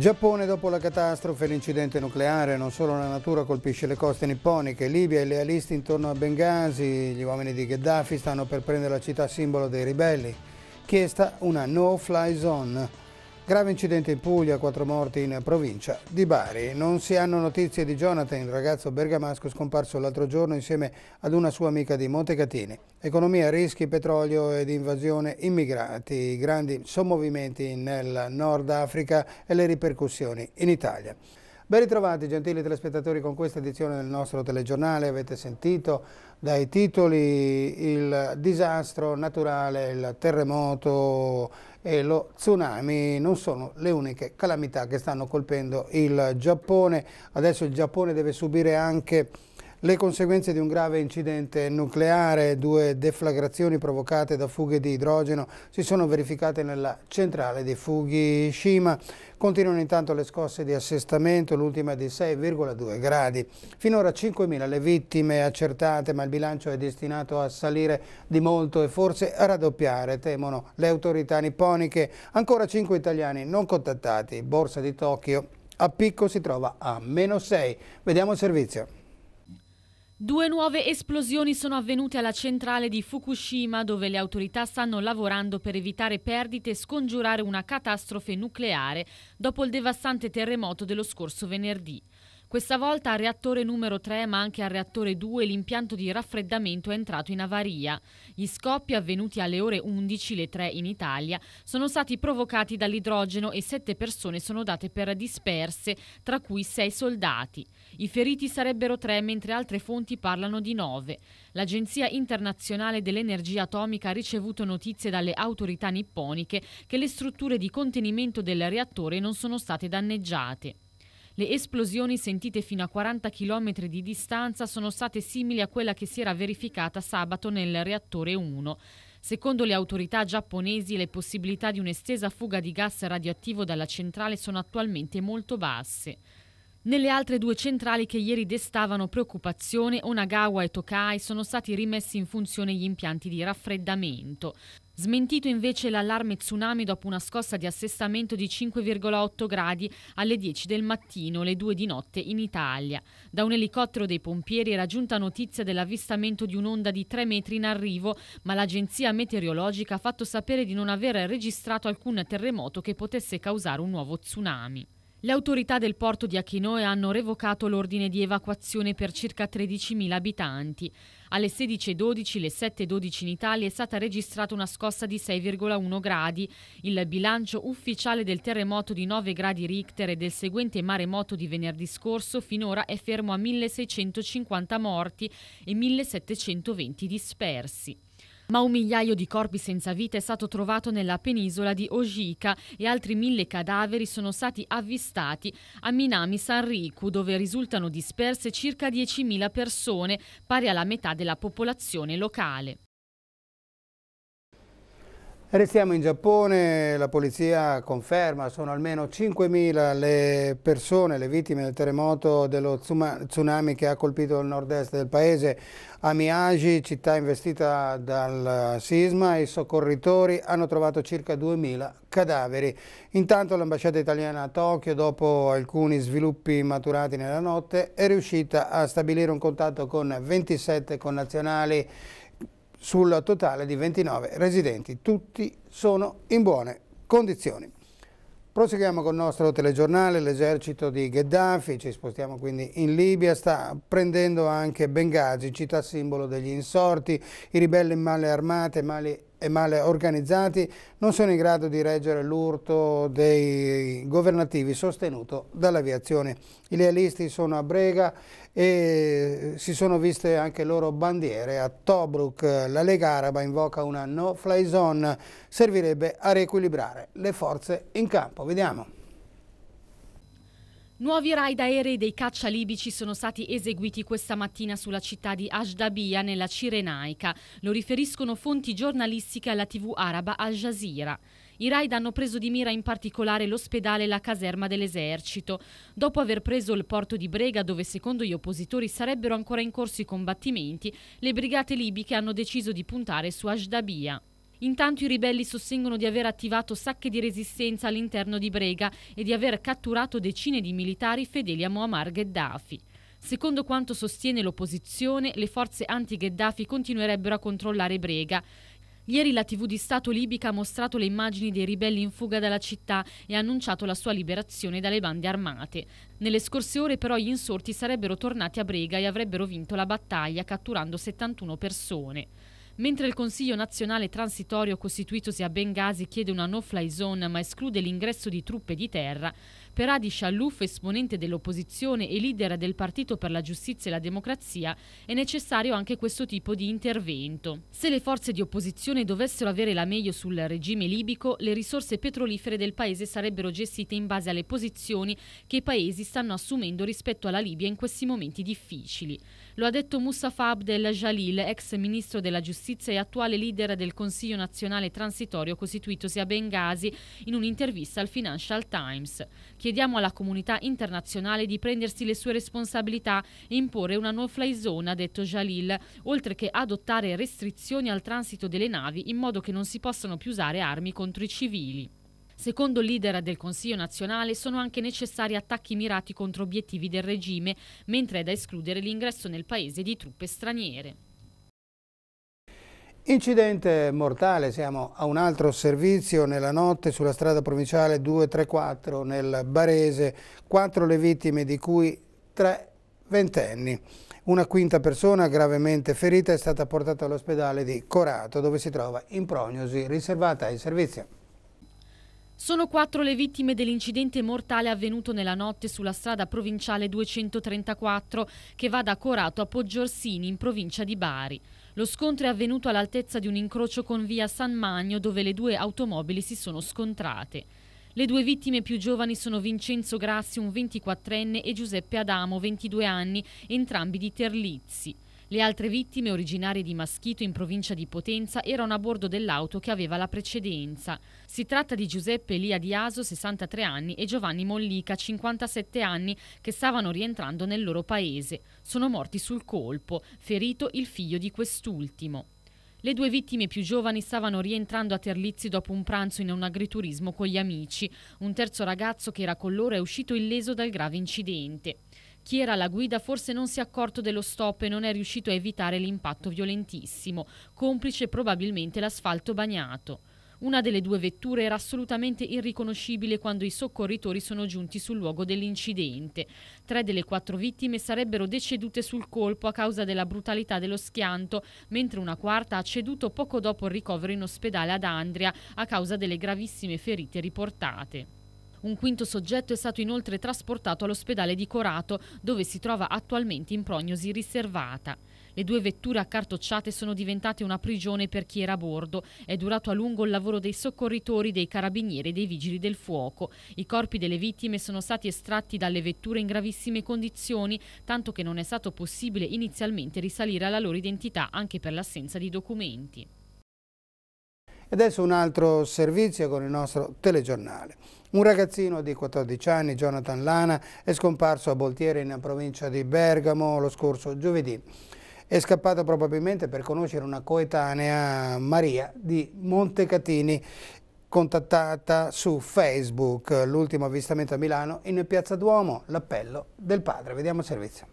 Giappone dopo la catastrofe e l'incidente nucleare, non solo la natura colpisce le coste nipponiche, Libia e i lealisti intorno a Benghazi, gli uomini di Gheddafi stanno per prendere la città simbolo dei ribelli, chiesta una no-fly zone. Grave incidente in Puglia, quattro morti in provincia di Bari. Non si hanno notizie di Jonathan, il ragazzo bergamasco scomparso l'altro giorno insieme ad una sua amica di Montecatini. Economia, rischi, petrolio ed invasione immigrati, grandi sommovimenti nel Nord Africa e le ripercussioni in Italia. Ben ritrovati gentili telespettatori con questa edizione del nostro telegiornale, avete sentito dai titoli il disastro naturale, il terremoto e lo tsunami non sono le uniche calamità che stanno colpendo il Giappone. Adesso il Giappone deve subire anche le conseguenze di un grave incidente nucleare, due deflagrazioni provocate da fughe di idrogeno si sono verificate nella centrale di Fukushima. Continuano intanto le scosse di assestamento, l'ultima di 6,2 gradi. Finora 5.000 le vittime accertate, ma il bilancio è destinato a salire di molto e forse a raddoppiare, temono le autorità nipponiche. Ancora 5 italiani non contattati, Borsa di Tokyo. A picco si trova a meno 6. Vediamo il servizio. Due nuove esplosioni sono avvenute alla centrale di Fukushima dove le autorità stanno lavorando per evitare perdite e scongiurare una catastrofe nucleare dopo il devastante terremoto dello scorso venerdì. Questa volta al reattore numero 3 ma anche al reattore 2 l'impianto di raffreddamento è entrato in avaria. Gli scoppi avvenuti alle ore 11, le 3 in Italia sono stati provocati dall'idrogeno e sette persone sono date per disperse, tra cui sei soldati. I feriti sarebbero tre mentre altre fonti parlano di nove. L'Agenzia internazionale dell'energia atomica ha ricevuto notizie dalle autorità nipponiche che le strutture di contenimento del reattore non sono state danneggiate. Le esplosioni sentite fino a 40 km di distanza sono state simili a quella che si era verificata sabato nel reattore 1. Secondo le autorità giapponesi le possibilità di un'estesa fuga di gas radioattivo dalla centrale sono attualmente molto basse. Nelle altre due centrali che ieri destavano preoccupazione, Onagawa e Tokai, sono stati rimessi in funzione gli impianti di raffreddamento. Smentito invece l'allarme tsunami dopo una scossa di assestamento di 5,8 gradi alle 10 del mattino, le 2 di notte in Italia. Da un elicottero dei pompieri era giunta notizia dell'avvistamento di un'onda di 3 metri in arrivo, ma l'agenzia meteorologica ha fatto sapere di non aver registrato alcun terremoto che potesse causare un nuovo tsunami. Le autorità del porto di Achinoe hanno revocato l'ordine di evacuazione per circa 13.000 abitanti. Alle 16.12, le 7.12 in Italia è stata registrata una scossa di 6,1 gradi. Il bilancio ufficiale del terremoto di 9 gradi Richter e del seguente maremoto di venerdì scorso finora è fermo a 1.650 morti e 1.720 dispersi ma un migliaio di corpi senza vita è stato trovato nella penisola di Ojika e altri mille cadaveri sono stati avvistati a Minami Sanriku, dove risultano disperse circa 10.000 persone, pari alla metà della popolazione locale. Restiamo in Giappone, la polizia conferma, sono almeno 5.000 le persone, le vittime del terremoto dello tsunami che ha colpito il nord-est del paese. A Miyagi, città investita dal sisma, i soccorritori hanno trovato circa 2.000 cadaveri. Intanto l'ambasciata italiana a Tokyo, dopo alcuni sviluppi maturati nella notte, è riuscita a stabilire un contatto con 27 connazionali sul totale di 29 residenti. Tutti sono in buone condizioni. Proseguiamo con il nostro telegiornale, l'esercito di Gheddafi, ci spostiamo quindi in Libia, sta prendendo anche Benghazi, città simbolo degli insorti, i ribelli male armate, male e male organizzati non sono in grado di reggere l'urto dei governativi sostenuto dall'aviazione. I lealisti sono a Brega e si sono viste anche loro bandiere a Tobruk. La Lega Araba invoca una no-fly zone, servirebbe a riequilibrare le forze in campo. Vediamo. Nuovi raid aerei dei caccia libici sono stati eseguiti questa mattina sulla città di Ashdabia nella Cirenaica. Lo riferiscono fonti giornalistiche alla tv araba Al Jazeera. I raid hanno preso di mira in particolare l'ospedale e la caserma dell'esercito. Dopo aver preso il porto di Brega, dove secondo gli oppositori sarebbero ancora in corso i combattimenti, le brigate libiche hanno deciso di puntare su Ashdabia. Intanto i ribelli sostengono di aver attivato sacche di resistenza all'interno di Brega e di aver catturato decine di militari fedeli a Muammar Gheddafi. Secondo quanto sostiene l'opposizione, le forze anti-Gheddafi continuerebbero a controllare Brega. Ieri la TV di Stato libica ha mostrato le immagini dei ribelli in fuga dalla città e ha annunciato la sua liberazione dalle bande armate. Nelle scorse ore però gli insorti sarebbero tornati a Brega e avrebbero vinto la battaglia catturando 71 persone. Mentre il Consiglio nazionale transitorio costituitosi a Bengasi chiede una no-fly zone ma esclude l'ingresso di truppe di terra, per Adi Shallouf, esponente dell'opposizione e leader del Partito per la Giustizia e la Democrazia, è necessario anche questo tipo di intervento. Se le forze di opposizione dovessero avere la meglio sul regime libico, le risorse petrolifere del paese sarebbero gestite in base alle posizioni che i paesi stanno assumendo rispetto alla Libia in questi momenti difficili. Lo ha detto Mustafa Abdel Jalil, ex ministro della Giustizia giustizia e attuale leader del Consiglio nazionale transitorio costituitosi a Benghazi in un'intervista al Financial Times. Chiediamo alla comunità internazionale di prendersi le sue responsabilità e imporre una no-fly zone, ha detto Jalil, oltre che adottare restrizioni al transito delle navi in modo che non si possano più usare armi contro i civili. Secondo il leader del Consiglio nazionale sono anche necessari attacchi mirati contro obiettivi del regime, mentre è da escludere l'ingresso nel paese di truppe straniere. Incidente mortale, siamo a un altro servizio nella notte sulla strada provinciale 234 nel Barese, quattro le vittime di cui tre ventenni. Una quinta persona gravemente ferita è stata portata all'ospedale di Corato dove si trova in prognosi riservata ai servizi. Sono quattro le vittime dell'incidente mortale avvenuto nella notte sulla strada provinciale 234 che va da Corato a Poggiorsini in provincia di Bari. Lo scontro è avvenuto all'altezza di un incrocio con via San Magno dove le due automobili si sono scontrate. Le due vittime più giovani sono Vincenzo Grassi, un 24enne, e Giuseppe Adamo, 22 anni, entrambi di Terlizzi. Le altre vittime, originarie di Maschito in provincia di Potenza, erano a bordo dell'auto che aveva la precedenza. Si tratta di Giuseppe Elia Diaso, 63 anni, e Giovanni Mollica, 57 anni, che stavano rientrando nel loro paese. Sono morti sul colpo, ferito il figlio di quest'ultimo. Le due vittime più giovani stavano rientrando a Terlizzi dopo un pranzo in un agriturismo con gli amici. Un terzo ragazzo che era con loro è uscito illeso dal grave incidente. Chi era alla guida forse non si è accorto dello stop e non è riuscito a evitare l'impatto violentissimo, complice probabilmente l'asfalto bagnato. Una delle due vetture era assolutamente irriconoscibile quando i soccorritori sono giunti sul luogo dell'incidente. Tre delle quattro vittime sarebbero decedute sul colpo a causa della brutalità dello schianto, mentre una quarta ha ceduto poco dopo il ricovero in ospedale ad Andria a causa delle gravissime ferite riportate. Un quinto soggetto è stato inoltre trasportato all'ospedale di Corato, dove si trova attualmente in prognosi riservata. Le due vetture accartocciate sono diventate una prigione per chi era a bordo. È durato a lungo il lavoro dei soccorritori, dei carabinieri e dei vigili del fuoco. I corpi delle vittime sono stati estratti dalle vetture in gravissime condizioni, tanto che non è stato possibile inizialmente risalire alla loro identità anche per l'assenza di documenti adesso un altro servizio con il nostro telegiornale. Un ragazzino di 14 anni, Jonathan Lana, è scomparso a Boltiere in provincia di Bergamo lo scorso giovedì. È scappato probabilmente per conoscere una coetanea, Maria, di Montecatini, contattata su Facebook. L'ultimo avvistamento a Milano in Piazza Duomo, l'appello del padre. Vediamo il servizio.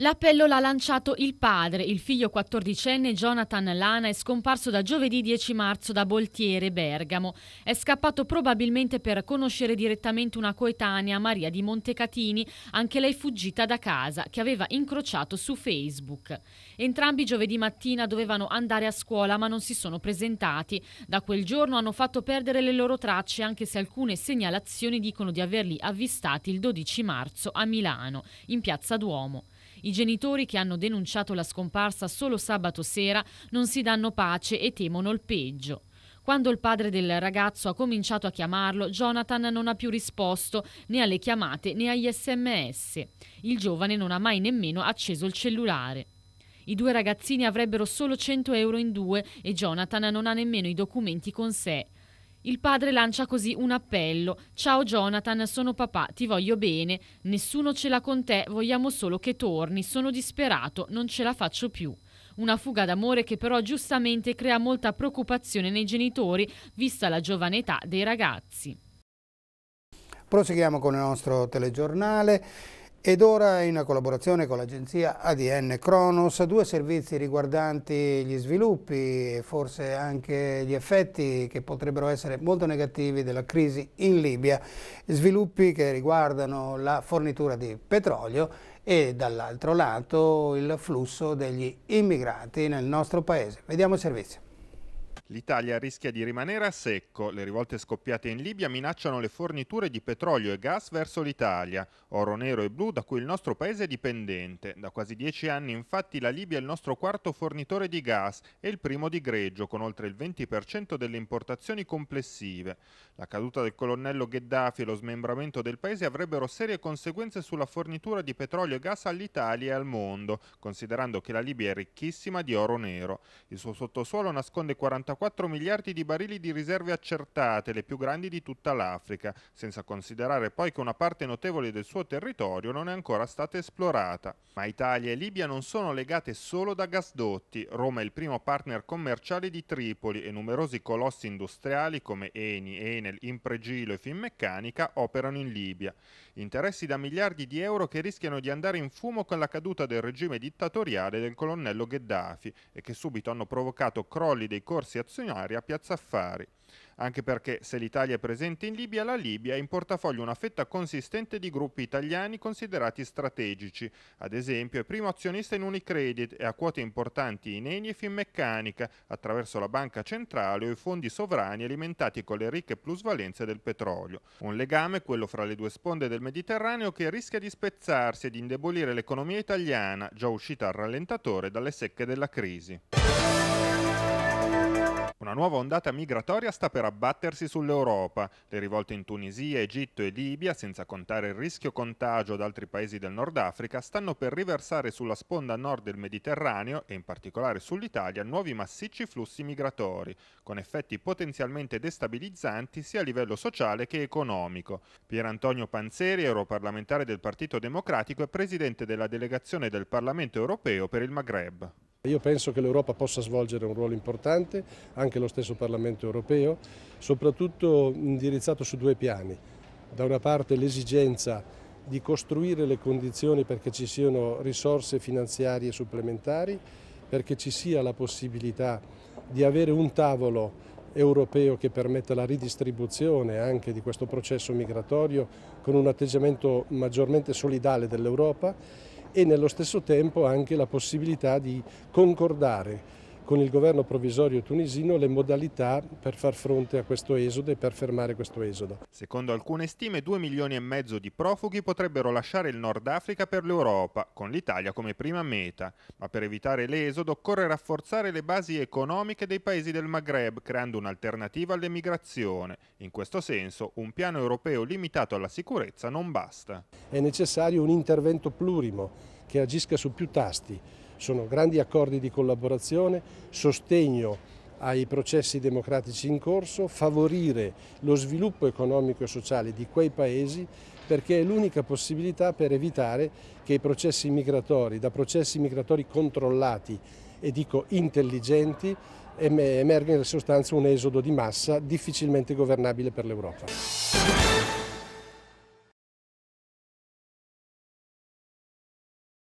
L'appello l'ha lanciato il padre. Il figlio 14enne Jonathan Lana è scomparso da giovedì 10 marzo da Boltiere, Bergamo. È scappato probabilmente per conoscere direttamente una coetanea, Maria di Montecatini, anche lei fuggita da casa, che aveva incrociato su Facebook. Entrambi giovedì mattina dovevano andare a scuola ma non si sono presentati. Da quel giorno hanno fatto perdere le loro tracce anche se alcune segnalazioni dicono di averli avvistati il 12 marzo a Milano, in piazza Duomo. I genitori che hanno denunciato la scomparsa solo sabato sera non si danno pace e temono il peggio. Quando il padre del ragazzo ha cominciato a chiamarlo, Jonathan non ha più risposto né alle chiamate né agli sms. Il giovane non ha mai nemmeno acceso il cellulare. I due ragazzini avrebbero solo 100 euro in due e Jonathan non ha nemmeno i documenti con sé. Il padre lancia così un appello. Ciao Jonathan, sono papà, ti voglio bene. Nessuno ce l'ha con te, vogliamo solo che torni. Sono disperato, non ce la faccio più. Una fuga d'amore che però giustamente crea molta preoccupazione nei genitori, vista la giovane età dei ragazzi. Proseguiamo con il nostro telegiornale. Ed ora, in collaborazione con l'agenzia ADN Cronos, due servizi riguardanti gli sviluppi e forse anche gli effetti che potrebbero essere molto negativi della crisi in Libia, sviluppi che riguardano la fornitura di petrolio e dall'altro lato il flusso degli immigrati nel nostro paese. Vediamo il servizio. L'Italia rischia di rimanere a secco. Le rivolte scoppiate in Libia minacciano le forniture di petrolio e gas verso l'Italia, oro nero e blu da cui il nostro paese è dipendente. Da quasi dieci anni infatti la Libia è il nostro quarto fornitore di gas e il primo di greggio, con oltre il 20% delle importazioni complessive. La caduta del colonnello Gheddafi e lo smembramento del paese avrebbero serie conseguenze sulla fornitura di petrolio e gas all'Italia e al mondo, considerando che la Libia è ricchissima di oro nero. Il suo sottosuolo nasconde 44 4 miliardi di barili di riserve accertate, le più grandi di tutta l'Africa, senza considerare poi che una parte notevole del suo territorio non è ancora stata esplorata. Ma Italia e Libia non sono legate solo da gasdotti. Roma è il primo partner commerciale di Tripoli e numerosi colossi industriali come Eni, Enel, Impregilo e Finmeccanica operano in Libia. Interessi da miliardi di euro che rischiano di andare in fumo con la caduta del regime dittatoriale del colonnello Gheddafi e che subito hanno provocato crolli dei corsi a azionaria Piazza Affari, anche perché se l'Italia è presente in Libia, la Libia ha in portafoglio una fetta consistente di gruppi italiani considerati strategici. Ad esempio è primo azionista in Unicredit e ha quote importanti in Eni e Finmeccanica, attraverso la banca centrale o i fondi sovrani alimentati con le ricche plusvalenze del petrolio. Un legame, quello fra le due sponde del Mediterraneo, che rischia di spezzarsi e di indebolire l'economia italiana, già uscita al rallentatore dalle secche della crisi. Una nuova ondata migratoria sta per abbattersi sull'Europa. Le rivolte in Tunisia, Egitto e Libia, senza contare il rischio contagio ad altri paesi del Nord Africa, stanno per riversare sulla sponda nord del Mediterraneo e in particolare sull'Italia nuovi massicci flussi migratori, con effetti potenzialmente destabilizzanti sia a livello sociale che economico. Pier Antonio Panzeri, europarlamentare del Partito Democratico e presidente della delegazione del Parlamento europeo per il Maghreb. Io penso che l'Europa possa svolgere un ruolo importante, anche lo stesso Parlamento europeo, soprattutto indirizzato su due piani. Da una parte l'esigenza di costruire le condizioni perché ci siano risorse finanziarie supplementari, perché ci sia la possibilità di avere un tavolo europeo che permetta la ridistribuzione anche di questo processo migratorio con un atteggiamento maggiormente solidale dell'Europa e nello stesso tempo anche la possibilità di concordare con il governo provvisorio tunisino le modalità per far fronte a questo esodo e per fermare questo esodo. Secondo alcune stime 2 milioni e mezzo di profughi potrebbero lasciare il Nord Africa per l'Europa, con l'Italia come prima meta, ma per evitare l'esodo occorre rafforzare le basi economiche dei paesi del Maghreb, creando un'alternativa all'emigrazione. In questo senso un piano europeo limitato alla sicurezza non basta. È necessario un intervento plurimo che agisca su più tasti sono grandi accordi di collaborazione, sostegno ai processi democratici in corso, favorire lo sviluppo economico e sociale di quei paesi perché è l'unica possibilità per evitare che i processi migratori, da processi migratori controllati e dico intelligenti, emerga in sostanza un esodo di massa difficilmente governabile per l'Europa.